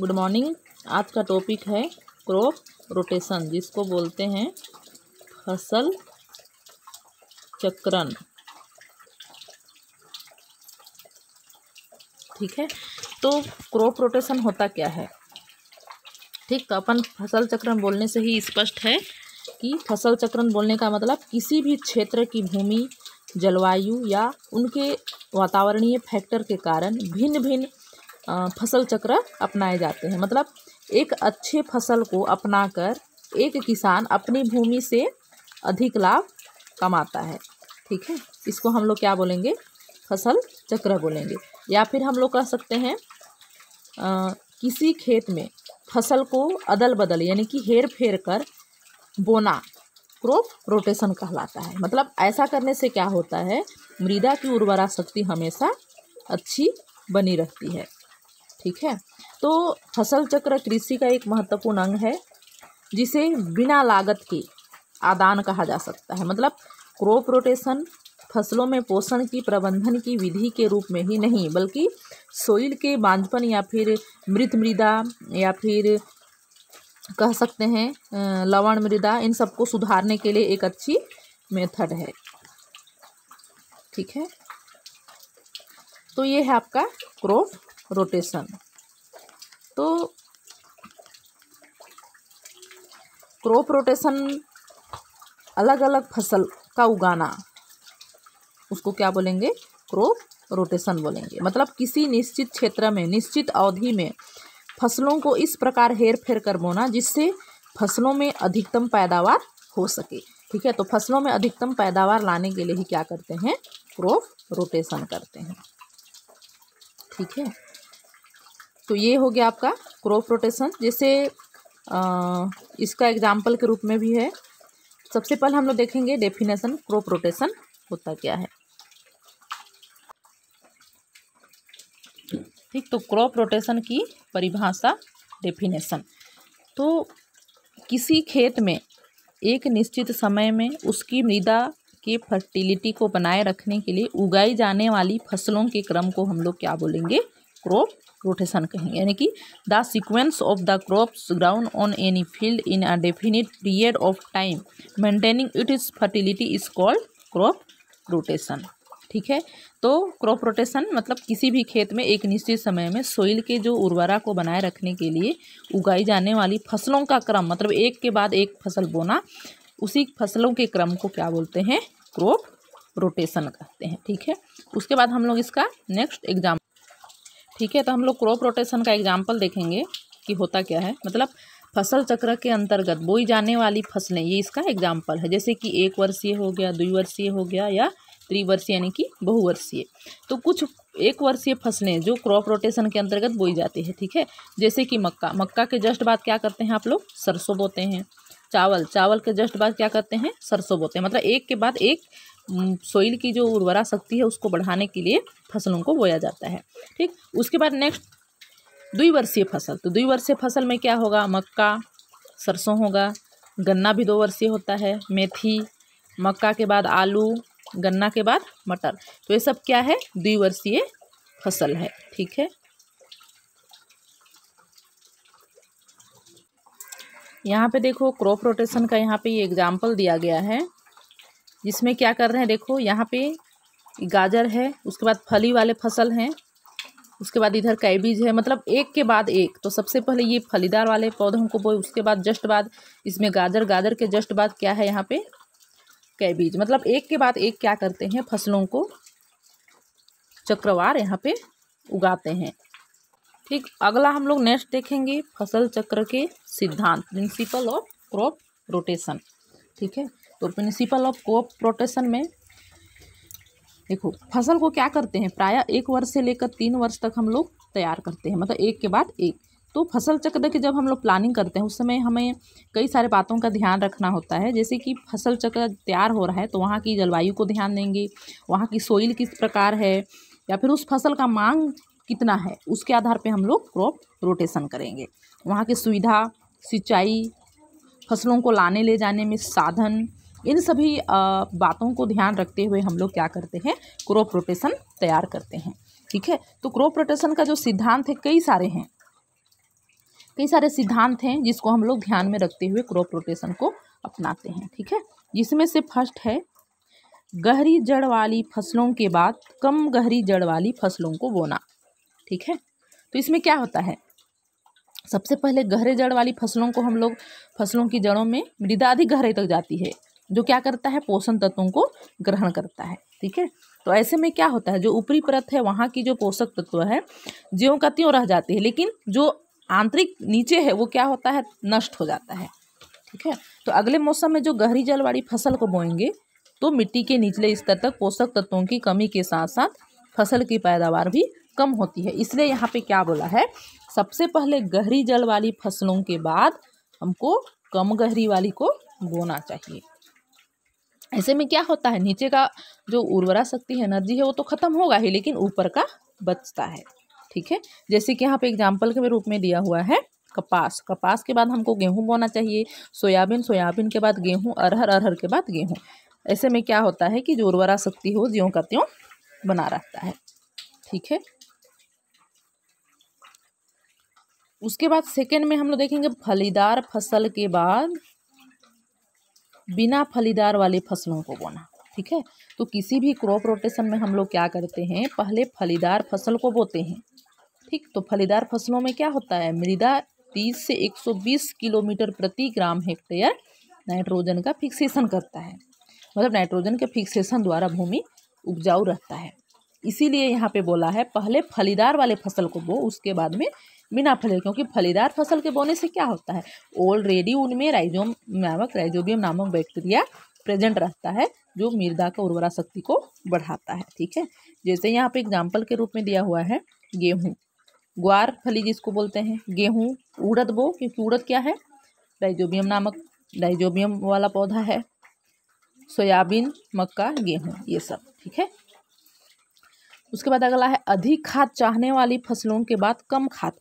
good morning आज का topic है क्रॉप रोटेशन जिसको बोलते हैं फसल चक्रण ठीक है तो क्रॉप रोटेशन होता क्या है ठीक तो अपन फसल चक्रण बोलने से ही स्पष्ट है कि फसल चक्रण बोलने का मतलब किसी भी क्षेत्र की भूमि जलवायु या उनके वातावरणीय फैक्टर के कारण भिन्न भिन्न फसल चक्र अपनाए जाते हैं मतलब एक अच्छे फसल को अपनाकर एक किसान अपनी भूमि से अधिक लाभ कमाता है ठीक है इसको हम लोग क्या बोलेंगे फसल चक्र बोलेंगे या फिर हम लोग कह सकते हैं आ, किसी खेत में फसल को अदल बदल यानी कि हेर फेर कर बोना क्रॉप रोटेशन कहलाता है मतलब ऐसा करने से क्या होता है मृदा की उर्वरा शक्ति हमेशा अच्छी बनी रहती है ठीक है तो फसल चक्र कृषि का एक महत्वपूर्ण अंग है जिसे बिना लागत के आदान कहा जा सकता है मतलब क्रोप रोटेशन फसलों में पोषण की प्रबंधन की विधि के रूप में ही नहीं बल्कि सोइल के बांझपन या फिर मृत मृदा या फिर कह सकते हैं लवण मृदा इन सबको सुधारने के लिए एक अच्छी मेथड है ठीक है तो ये है आपका क्रोप रोटेशन तो क्रॉप रोटेशन अलग अलग फसल का उगाना उसको क्या बोलेंगे क्रॉप रोटेशन बोलेंगे मतलब किसी निश्चित क्षेत्र में निश्चित अवधि में फसलों को इस प्रकार हेर फेर कर बोना जिससे फसलों में अधिकतम पैदावार हो सके ठीक है तो फसलों में अधिकतम पैदावार लाने के लिए ही क्या करते हैं क्रॉप रोटेशन करते हैं ठीक है तो ये हो गया आपका क्रॉप रोटेशन जैसे इसका एग्जाम्पल के रूप में भी है सबसे पहले हम लोग देखेंगे डेफिनेशन क्रॉप रोटेशन होता क्या है ठीक तो क्रॉप रोटेशन की परिभाषा डेफिनेशन तो किसी खेत में एक निश्चित समय में उसकी मृदा के फर्टिलिटी को बनाए रखने के लिए उगाई जाने वाली फसलों के क्रम को हम लोग क्या बोलेंगे क्रॉप रोटेशन कहेंगे यानी कि the sequence of the crops ground on any field in a definite period of time maintaining it is fertility is called crop rotation ठीक है तो क्रॉप रोटेशन मतलब किसी भी खेत में एक निश्चित समय में सोइल के जो उर्वरा को बनाए रखने के लिए उगाई जाने वाली फसलों का क्रम मतलब एक के बाद एक फसल बोना उसी फसलों के क्रम को क्या बोलते हैं क्रॉप रोटेशन कहते हैं ठीक है उसके बाद हम लोग इसका नेक्स्ट एग्जाम ठीक है तो हम लोग क्रॉप रोटेशन का एग्जाम्पल देखेंगे कि होता क्या है मतलब फसल चक्र के अंतर्गत बोई जाने वाली फसलें ये इसका एग्जाम्पल है जैसे कि एक वर्षीय हो गया द्विवर्षीय हो गया या त्रिवर्षीय यानी कि बहुवर्षीय तो कुछ एक वर्षीय फसलें जो क्रॉप रोटेशन के अंतर्गत बोई जाती है ठीक है जैसे कि मक्का मक्का के जस्ट बाद क्या करते हैं आप लोग सरसों बोते हैं चावल चावल के जस्ट बाद क्या करते हैं सरसों बोते हैं मतलब एक के बाद एक सोइल की जो उर्वरा शक्ति है उसको बढ़ाने के लिए फसलों को बोया जाता है ठीक उसके बाद नेक्स्ट द्विवर्षीय फसल तो द्विवर्षीय फसल में क्या होगा मक्का सरसों होगा गन्ना भी दो वर्षीय होता है मेथी मक्का के बाद आलू गन्ना के बाद मटर तो ये सब क्या है द्विवर्षीय फसल है ठीक है यहाँ पे देखो क्रॉप रोटेशन का यहाँ पे ये एग्जाम्पल दिया गया है जिसमें क्या कर रहे हैं देखो यहाँ पे गाजर है उसके बाद फली वाले फसल हैं उसके बाद इधर कैबीज है मतलब एक के बाद एक तो सबसे पहले ये फलीदार वाले पौधों को बोए उसके बाद जस्ट बाद इसमें गाजर गाजर के जस्ट बाद क्या है यहाँ पे कैबीज मतलब एक के बाद एक क्या करते हैं फसलों को चक्रवार यहाँ पे उगाते हैं ठीक अगला हम लोग नेक्स्ट देखेंगे फसल चक्र के सिद्धांत प्रिंसिपल ऑफ क्रॉप रोटेशन ठीक है तो प्रिंसिपल ऑफ कोप प्रोटेशन में देखो फसल को क्या करते हैं प्रायः एक वर्ष से लेकर तीन वर्ष तक हम लोग तैयार करते हैं मतलब एक के बाद एक तो फसल चक्र की जब हम लोग प्लानिंग करते हैं उस समय हमें कई सारे बातों का ध्यान रखना होता है जैसे कि फसल चक्र तैयार हो रहा है तो वहाँ की जलवायु को ध्यान देंगे वहाँ की सोइल किस प्रकार है या फिर उस फसल का मांग कितना है उसके आधार पे हम लोग क्रॉप रोटेशन करेंगे वहाँ की सुविधा सिंचाई फसलों को लाने ले जाने में साधन इन सभी बातों को ध्यान रखते हुए हम लोग क्या करते हैं क्रॉप रोटेशन तैयार करते हैं ठीक है तो क्रॉप रोटेशन का जो सिद्धांत है कई सारे हैं कई सारे सिद्धांत हैं जिसको हम लोग ध्यान में रखते हुए क्रॉप रोटेशन को अपनाते हैं ठीक है जिसमें से फर्स्ट है गहरी जड़ वाली फसलों के बाद कम गहरी जड़ वाली फसलों को बोना ठीक है तो इसमें क्या होता है सबसे पहले गहरे जड़ वाली फसलों को हम लोग फसलों की जड़ों में मृदा अधिक गहरे तक जाती है जो क्या करता है पोषण तत्वों को ग्रहण करता है ठीक है तो ऐसे में क्या होता है जो ऊपरी परत है वहाँ की जो पोषक तत्व है ज्यों का त्यों रह जाती है लेकिन जो आंतरिक नीचे है वो क्या होता है नष्ट हो जाता है ठीक है तो अगले मौसम में जो गहरी जल वाली फसल को बोएंगे तो मिट्टी के निचले स्तर तक पोषक तत्वों की कमी के साथ साथ फसल की पैदावार भी कम होती है इसलिए यहाँ पे क्या बोला है सबसे पहले गहरी जल वाली फसलों के बाद हमको कम गहरी वाली को बोना चाहिए ऐसे में क्या होता है नीचे का जो उर्वरा शक्ति एनर्जी है वो तो ख़त्म होगा ही लेकिन ऊपर का बचता है ठीक है जैसे कि यहाँ पे एग्जाम्पल के रूप में दिया हुआ है कपास कपास के बाद हमको गेहूँ बोना चाहिए सोयाबीन सोयाबीन के बाद गेहूँ अरहर अरहर के बाद गेहूँ ऐसे में क्या होता है कि जो उर्वरा शक्ति हो ज्यों का त्यों बना रहता है ठीक है उसके बाद सेकेंड में हम लोग देखेंगे फलीदार फसल के बाद बिना फलीदार वाले फसलों को बोना ठीक है तो किसी भी क्रॉप रोटेशन में हम लोग क्या करते हैं पहले फलीदार फसल को बोते हैं ठीक तो फलीदार फसलों में क्या होता है मृदा तीस से एक सौ बीस किलोमीटर प्रति ग्राम हेक्टेयर नाइट्रोजन का फिक्सेशन करता है मतलब नाइट्रोजन के फिक्सेशन द्वारा भूमि उपजाऊ रहता है इसीलिए यहाँ पे बोला है पहले फलीदार वाले फसल को बो उसके बाद में बिना फले क्योंकि फलीदार फसल के बोने से क्या होता है ऑलरेडी उनमें राइजोम नामक राइजोबियम नामक बैक्टीरिया प्रेजेंट रहता है जो मृदा का उर्वरा शक्ति को बढ़ाता है ठीक है जैसे यहाँ पे एग्जाम्पल के रूप में दिया हुआ है गेहूँ ग्वार फली जिसको बोलते हैं गेहूँ उड़द बो क्योंकि उड़द क्या है राइजोबियम नामक राइजोबियम वाला पौधा है सोयाबीन मक्का गेहूँ ये सब ठीक है उसके बाद अगला है अधिक खाद चाहने वाली फसलों के बाद कम खाद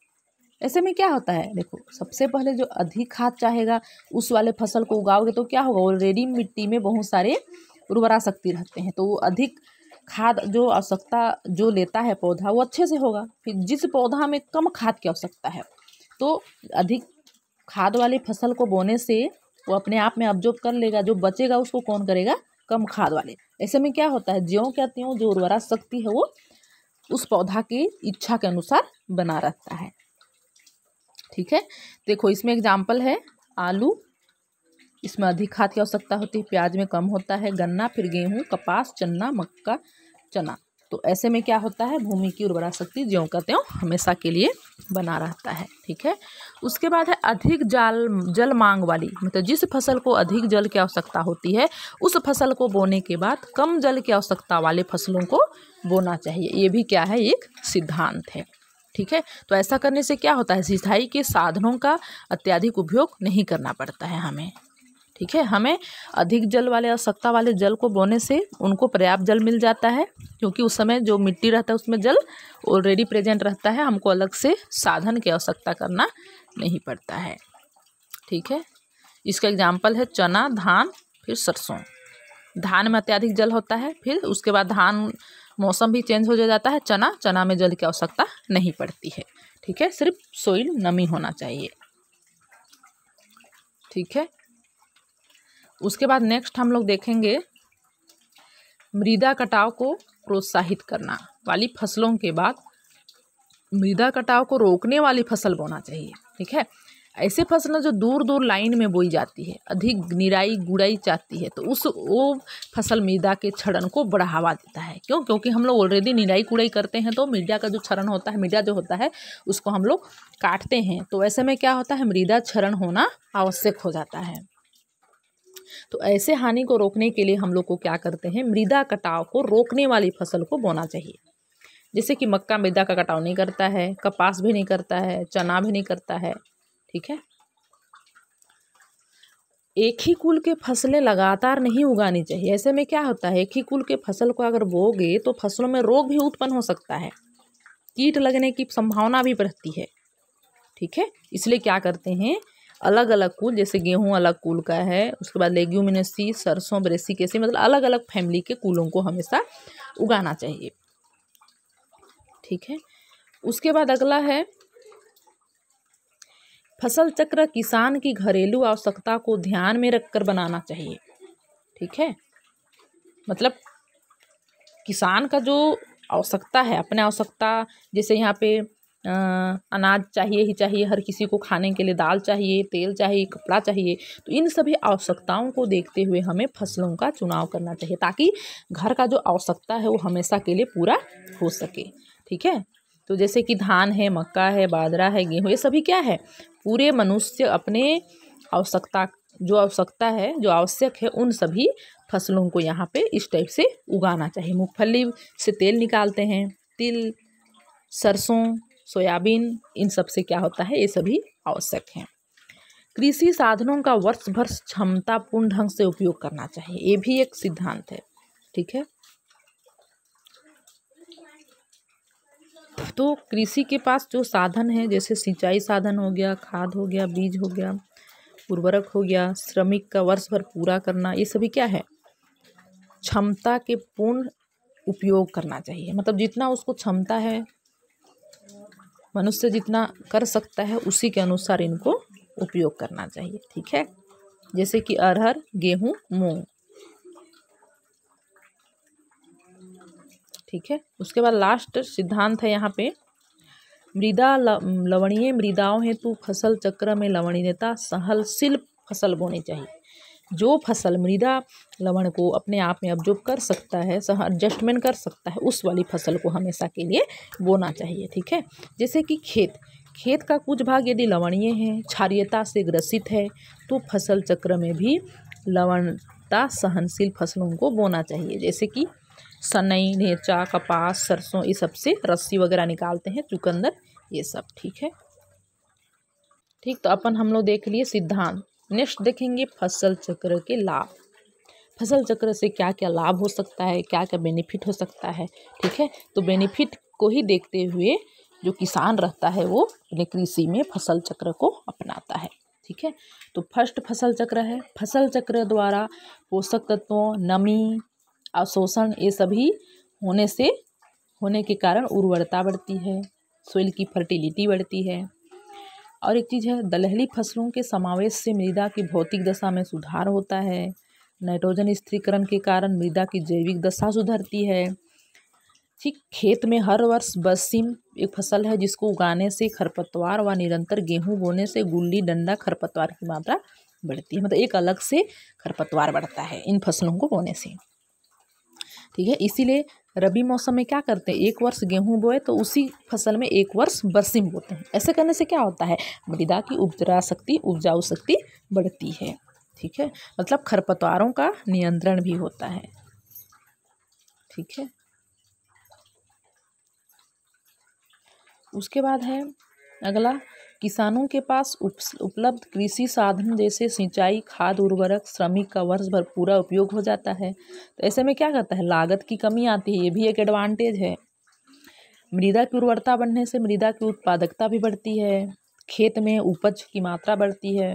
ऐसे में क्या होता है देखो सबसे पहले जो अधिक खाद चाहेगा उस वाले फसल को उगाओगे तो क्या होगा ऑलरेडी मिट्टी में बहुत सारे उर्वरा शक्ति रहते हैं तो वो अधिक खाद जो आवश्यकता जो लेता है पौधा वो अच्छे से होगा फिर जिस पौधा में कम खाद की आवश्यकता है तो अधिक खाद वाली फसल को बोने से वो अपने आप में ऑब्जॉर्व कर लेगा जो बचेगा उसको कौन करेगा कम खाद वाले ऐसे में क्या होता है ज्यों क्या त्यों जो उर्वरा शक्ति है वो उस पौधा की इच्छा के अनुसार बना रहता है ठीक है देखो इसमें एग्जाम्पल है आलू इसमें अधिक खाद की आवश्यकता होती है प्याज में कम होता है गन्ना फिर गेहूँ कपास चना मक्का चना तो ऐसे में क्या होता है भूमि की उर्वरा शक्ति ज्यों का त्यों हमेशा के लिए बना रहता है ठीक है उसके बाद है अधिक जाल जल मांग वाली मतलब जिस फसल को अधिक जल की आवश्यकता होती है उस फसल को बोने के बाद कम जल की आवश्यकता वाले फसलों को बोना चाहिए ये भी क्या है एक सिद्धांत है ठीक है तो ऐसा करने से क्या होता है सिंचाई के साधनों का अत्यधिक उपयोग नहीं करना पड़ता है हमें ठीक है हमें अधिक जल वाले आवश्यकता वाले जल को बोने से उनको पर्याप्त जल मिल जाता है क्योंकि उस समय जो मिट्टी रहता है उसमें जल ऑलरेडी प्रेजेंट रहता है हमको अलग से साधन की आवश्यकता करना नहीं पड़ता है ठीक है इसका एग्जाम्पल है चना धान फिर सरसों धान में अत्यधिक जल होता है फिर उसके बाद धान मौसम भी चेंज हो जाता है चना चना में जल की आवश्यकता नहीं पड़ती है ठीक है सिर्फ सोइल नमी होना चाहिए ठीक है उसके बाद नेक्स्ट हम लोग देखेंगे मृदा कटाव को प्रोत्साहित करना वाली फसलों के बाद मृदा कटाव को रोकने वाली फसल बोना चाहिए ठीक है ऐसे फसलें जो दूर दूर लाइन में बोई जाती है अधिक निराई गुड़ाई चाहती है तो उस वो फसल मृदा के क्षरण को बढ़ावा देता है क्यों क्योंकि हम लोग ऑलरेडी निराई कुड़ाई करते हैं तो मृदा का जो क्षरण होता है मृदा जो होता है उसको हम लोग काटते हैं तो ऐसे में क्या होता है मृदा क्षरण होना आवश्यक हो जाता है तो ऐसे हानि को रोकने के लिए हम लोग को क्या करते हैं मृदा कटाव को रोकने वाली फसल को बोना चाहिए जैसे कि मक्का मृदा का कटाव नहीं करता है कपास भी नहीं करता है चना भी नहीं करता है ठीक है एक ही कुल के फसलें लगातार नहीं उगानी चाहिए ऐसे में क्या होता है एक ही कुल के फसल को अगर बोगे तो फसलों में रोग भी उत्पन्न हो सकता है कीट लगने की संभावना भी बढ़ती है ठीक है इसलिए क्या करते हैं अलग अलग कुल जैसे गेहूं अलग कुल का है उसके बाद लेग्यूमिनसी सरसों ब्रेसी कैसे मतलब अलग अलग फैमिली के कुलों को हमेशा उगाना चाहिए ठीक है उसके बाद अगला है फसल चक्र किसान की घरेलू आवश्यकता को ध्यान में रखकर बनाना चाहिए ठीक है मतलब किसान का जो आवश्यकता है अपने आवश्यकता जैसे यहाँ पे आ, अनाज चाहिए ही चाहिए हर किसी को खाने के लिए दाल चाहिए तेल चाहिए कपड़ा चाहिए तो इन सभी आवश्यकताओं को देखते हुए हमें फसलों का चुनाव करना चाहिए ताकि घर का जो आवश्यकता है वो हमेशा के लिए पूरा हो सके ठीक है तो जैसे कि धान है मक्का है बाजरा है गेहूँ ये सभी क्या है पूरे मनुष्य अपने आवश्यकता जो आवश्यकता है जो आवश्यक है उन सभी फसलों को यहाँ पे इस टाइप से उगाना चाहिए मूँगफली से तेल निकालते हैं तिल सरसों सोयाबीन इन सब से क्या होता है ये सभी आवश्यक हैं कृषि साधनों का वर्ष भर क्षमतापूर्ण ढंग से उपयोग करना चाहिए ये भी एक सिद्धांत है ठीक है तो कृषि के पास जो साधन है जैसे सिंचाई साधन हो गया खाद हो गया बीज हो गया उर्वरक हो गया श्रमिक का वर्ष भर पूरा करना ये सभी क्या है क्षमता के पूर्ण उपयोग करना चाहिए मतलब जितना उसको क्षमता है मनुष्य जितना कर सकता है उसी के अनुसार इनको उपयोग करना चाहिए ठीक है जैसे कि अरहर गेहूँ मूंग ठीक है उसके बाद लास्ट सिद्धांत है यहाँ पे मृदा लवणीय मृदाओं हेतु फसल चक्र में लवणीयता सहलशील फसल बोनी चाहिए जो फसल मृदा लवण को अपने आप में ऑब्जर्व कर सकता है सह एडजस्टमेंट कर सकता है उस वाली फसल को हमेशा के लिए बोना चाहिए ठीक है जैसे कि खेत खेत का कुछ भाग यदि लवणीय है क्षारियता से ग्रसित है तो फसल चक्र में भी लवणता सहनशील फसलों को बोना चाहिए जैसे कि सनई ढेंचा कपास सरसों ये सब से रस्सी वगैरह निकालते हैं चुकंदर ये सब ठीक है ठीक तो अपन हम लोग देख लिए सिद्धांत नेक्स्ट देखेंगे फसल चक्र के लाभ फसल चक्र से क्या क्या लाभ हो सकता है क्या क्या बेनिफिट हो सकता है ठीक है तो बेनिफिट को ही देखते हुए जो किसान रहता है वो अपने कृषि में फसल चक्र को अपनाता है ठीक है तो फर्स्ट फसल चक्र है फसल चक्र द्वारा पोषक तत्वों नमी अवशोषण ये सभी होने से होने के कारण उर्वरता बढ़ती है सोइल की फर्टिलिटी बढ़ती है और एक चीज़ है दलहली फसलों के समावेश से मृदा की भौतिक दशा में सुधार होता है नाइट्रोजन स्थिरीकरण के कारण मृदा की जैविक दशा सुधरती है ठीक खेत में हर वर्ष बसीम एक फसल है जिसको उगाने से खरपतवार व निरंतर गेहूं बोने से गुल्ली डंडा खरपतवार की मात्रा बढ़ती है मतलब एक अलग से खरपतवार बढ़ता है इन फसलों को बोने से ठीक है इसीलिए रबी मौसम में क्या करते हैं एक वर्ष गेहूं बोए तो उसी फसल में एक वर्ष बरसीम बोते हैं ऐसे करने से क्या होता है मृदा की उपजरा शक्ति उपजाऊ शक्ति बढ़ती है ठीक है मतलब खरपतवारों का नियंत्रण भी होता है ठीक है उसके बाद है अगला किसानों के पास उपलब्ध कृषि साधन जैसे सिंचाई खाद उर्वरक श्रमिक का वर्ष भर पूरा उपयोग हो जाता है तो ऐसे में क्या करता है लागत की कमी आती है ये भी एक एडवांटेज है मृदा की उर्वरता बढ़ने से मृदा की उत्पादकता भी बढ़ती है खेत में उपज की मात्रा बढ़ती है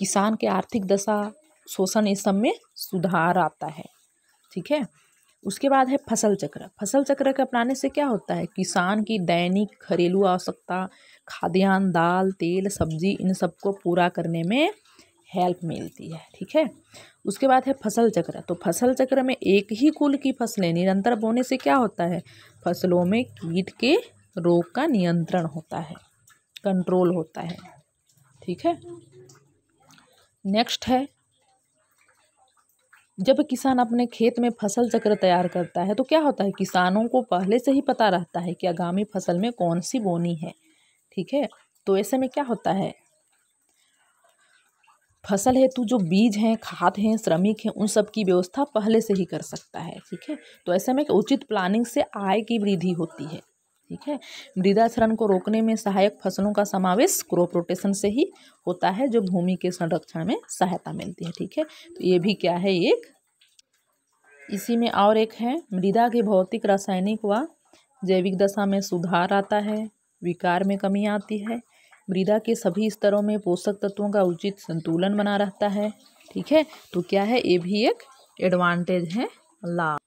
किसान के आर्थिक दशा शोषण इस सब में सुधार आता है ठीक है उसके बाद है फसल चक्र फसल चक्र के अपनाने से क्या होता है किसान की दैनिक घरेलू आवश्यकता खाद्यान्न दाल तेल सब्जी इन सबको पूरा करने में हेल्प मिलती है ठीक है उसके बाद है फसल चक्र तो फसल चक्र में एक ही कुल की फसलें निरंतर बोने से क्या होता है फसलों में कीट के रोग का नियंत्रण होता है कंट्रोल होता है ठीक है नेक्स्ट है जब किसान अपने खेत में फसल चक्र तैयार करता है तो क्या होता है किसानों को पहले से ही पता रहता है कि आगामी फसल में कौन सी बोनी है ठीक है तो ऐसे में क्या होता है फसल हेतु जो बीज हैं खाद हैं श्रमिक हैं उन सब की व्यवस्था पहले से ही कर सकता है ठीक है तो ऐसे में उचित प्लानिंग से आय की वृद्धि होती है ठीक है मृदा क्षरण को रोकने में सहायक फसलों का समावेश क्रॉप रोटेशन से ही होता है जो भूमि के संरक्षण में सहायता मिलती है ठीक है तो ये भी क्या है एक इसी में और एक है मृदा के भौतिक रासायनिक व जैविक दशा में सुधार आता है विकार में कमी आती है मृदा के सभी स्तरों में पोषक तत्वों का उचित संतुलन बना रहता है ठीक है तो क्या है ये भी एक एडवांटेज है लाभ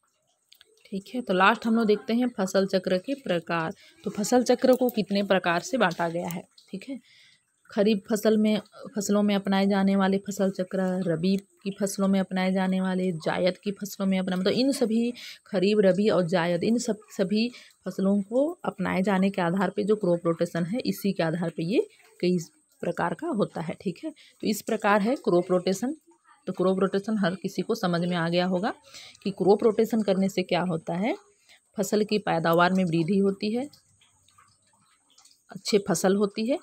ठीक है तो लास्ट हम लोग देखते हैं फसल चक्र के प्रकार तो फसल चक्र को कितने प्रकार से बांटा गया है ठीक है खरीफ फसल में फसलों में अपनाए जाने वाले फसल चक्र रबी की फसलों में अपनाए जाने वाले जायद की फसलों में अपना मतलब इन सभी खरीब रबी और जायद इन सब सभी फसलों को अपनाए जाने के आधार पे जो क्रॉप रोटेशन है इसी के आधार पे ये कई प्रकार का होता है ठीक है तो इस प्रकार है क्रॉप रोटेशन तो क्रॉप रोटेशन हर किसी को समझ में आ गया होगा कि क्रॉप रोटेशन करने से क्या होता है फसल की पैदावार में वृद्धि होती है अच्छे फसल होती है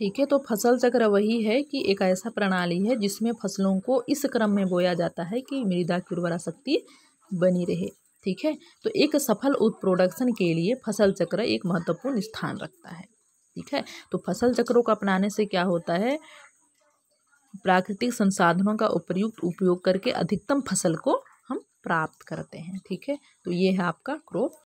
ठीक है तो फसल चक्र वही है कि एक ऐसा प्रणाली है जिसमें फसलों को इस क्रम में बोया जाता है कि मृदा की उर्वरा शक्ति बनी रहे ठीक है तो एक सफल उत्प्रोडक्शन के लिए फसल चक्र एक महत्वपूर्ण स्थान रखता है ठीक है तो फसल चक्रों को अपनाने से क्या होता है प्राकृतिक संसाधनों का उपयुक्त उपयोग करके अधिकतम फसल को हम प्राप्त करते हैं ठीक है तो ये है आपका क्रोप